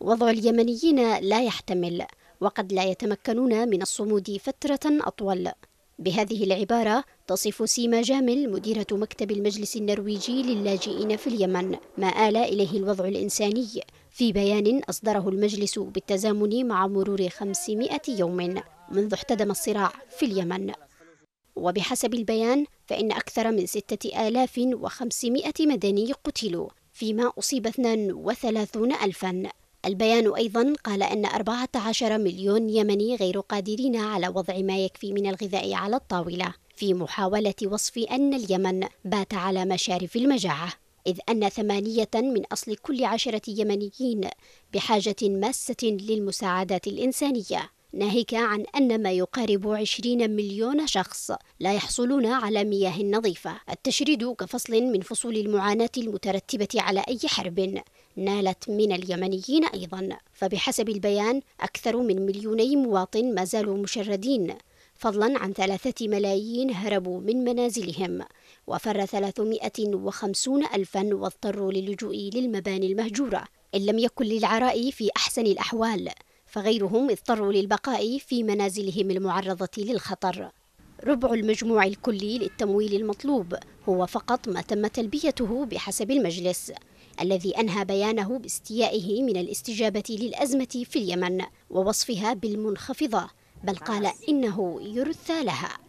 وضع اليمنيين لا يحتمل وقد لا يتمكنون من الصمود فترة أطول بهذه العبارة تصف سيما جامل مديرة مكتب المجلس النرويجي للاجئين في اليمن ما آل إليه الوضع الإنساني في بيان أصدره المجلس بالتزامن مع مرور 500 يوم منذ احتدم الصراع في اليمن وبحسب البيان فإن أكثر من 6500 مدني قتلوا فيما أصيب 32 ألفاً البيان أيضا قال أن 14 مليون يمني غير قادرين على وضع ما يكفي من الغذاء على الطاولة في محاولة وصف أن اليمن بات على مشارف المجاعة إذ أن ثمانية من أصل كل عشرة يمنيين بحاجة ماسة للمساعدات الإنسانية ناهيك عن أن ما يقارب 20 مليون شخص لا يحصلون على مياه نظيفة التشريد كفصل من فصول المعاناة المترتبة على أي حرب نالت من اليمنيين أيضا فبحسب البيان أكثر من مليوني مواطن ما زالوا مشردين فضلا عن ثلاثة ملايين هربوا من منازلهم وفر 350 ألفا واضطروا للجوء للمباني المهجورة إن لم يكن للعراء في أحسن الأحوال فغيرهم اضطروا للبقاء في منازلهم المعرضة للخطر ربع المجموع الكلي للتمويل المطلوب هو فقط ما تم تلبيته بحسب المجلس الذي أنهى بيانه باستيائه من الاستجابة للأزمة في اليمن ووصفها بالمنخفضة بل قال إنه يرثى لها